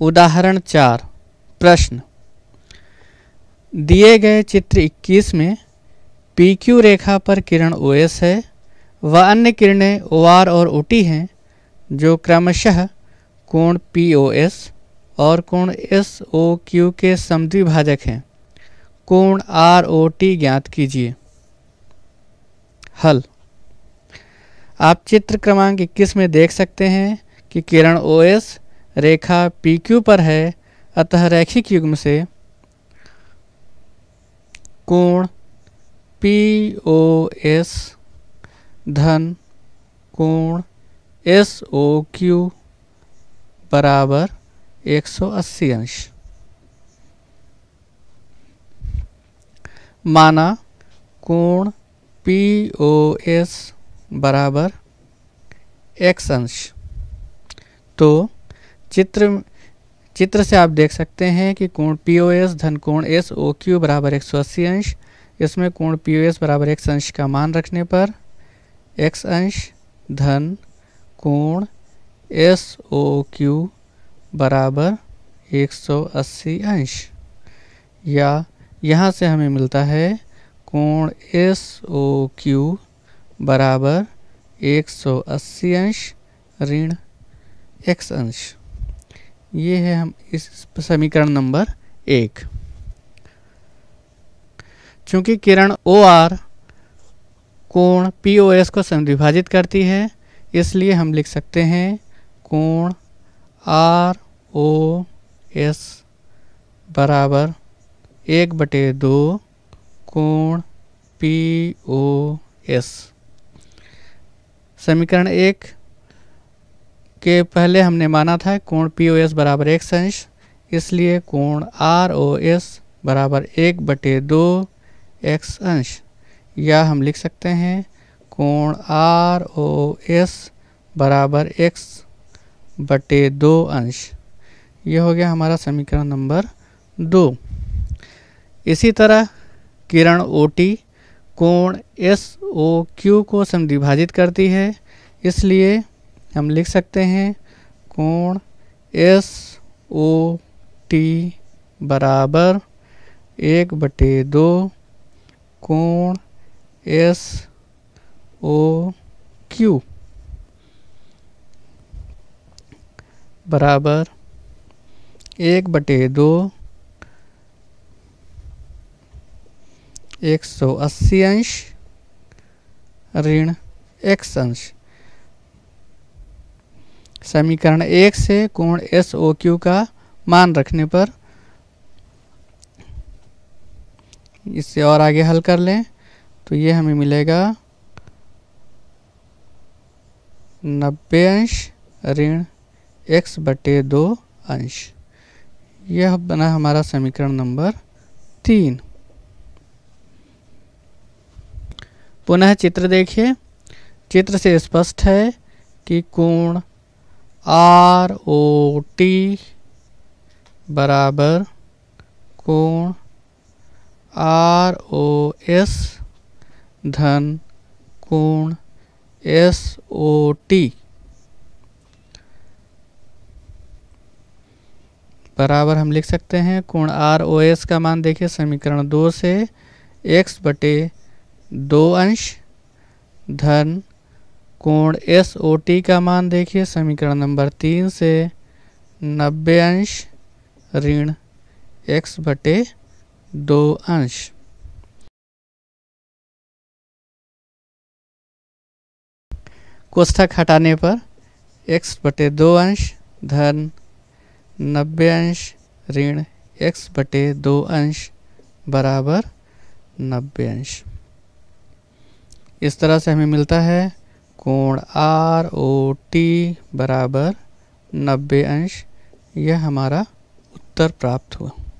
उदाहरण चार प्रश्न दिए गए चित्र 21 में पी क्यू रेखा पर किरण ओ एस है व अन्य किरणें ओ आर और ओ टी हैं जो क्रमशः कोण पी ओ एस और कोण एस ओ क्यू के समद्विभाजक हैं कोण आर ओ टी ज्ञात कीजिए हल आप चित्र क्रमांक 21 में देख सकते हैं कि किरण ओ एस रेखा पी क्यू पर है अतः रैखिक युग्म से कोण पी ओ एस धन कोण एस ओ क्यू बराबर 180 अंश माना कोण पी ओ एस बराबर एक्स अंश तो चित्र चित्र से आप देख सकते हैं कि कोण पी ओ एस धन कोण एस ओ क्यू बराबर एक सौ अस्सी अंश इसमें कोण पी ओ एस बराबर एक अंश का मान रखने पर एक्स अंश धन कोण एस ओ क्यू बराबर एक सौ अस्सी अंश या यहाँ से हमें मिलता है कोण एस ओ क्यू बराबर एक सौ अस्सी अंश ऋण एक्स अंश ये है हम इस समीकरण नंबर एक चूंकि किरण ओ आर कोण पी ओ एस को संविभाजित करती है इसलिए हम लिख सकते हैं कोण आर ओ एस बराबर एक बटे दो कोण पी ओ एस समीकरण एक के पहले हमने माना था कोण पी ओ एस बराबर एक अंश इसलिए कोण आर ओ एस बराबर एक बटे दो एक्स अंश या हम लिख सकते हैं कोण आर ओ एस बराबर एक्स बटे दो अंश ये हो गया हमारा समीकरण नंबर दो इसी तरह किरण ओ टी कोण एस ओ क्यू को समिभाजित करती है इसलिए हम लिख सकते हैं कोण एस ओ टी बराबर एक बटे दो कोण एस ओ क्यू बराबर एक बटे दो एक सौ अस्सी अंश ऋण एक्स अंश समीकरण एक से कोण एस ओ क्यू का मान रखने पर इससे और आगे हल कर लें तो ये हमें मिलेगा नब्बे अंश ऋण एक्स बटे दो अंश यह बना हमारा समीकरण नंबर तीन पुनः चित्र देखिए चित्र से स्पष्ट है कि कोण आर ओ टी बराबर कोण आर ओ एस धन कोण एस ओ टी बराबर हम लिख सकते हैं कोण आर ओ एस का मान देखिए समीकरण दो से एक्स बटे दो अंश धन कोण एस ओ टी का मान देखिए समीकरण नंबर तीन से नब्बे अंश ऋण एक्स बटे दो अंश कोष्ठक हटाने पर एक्स बटे दो अंश धन नब्बे अंश ऋण एक्स बटे दो अंश बराबर नब्बे अंश इस तरह से हमें मिलता है कोण आर ओ टी बराबर नब्बे अंश यह हमारा उत्तर प्राप्त हुआ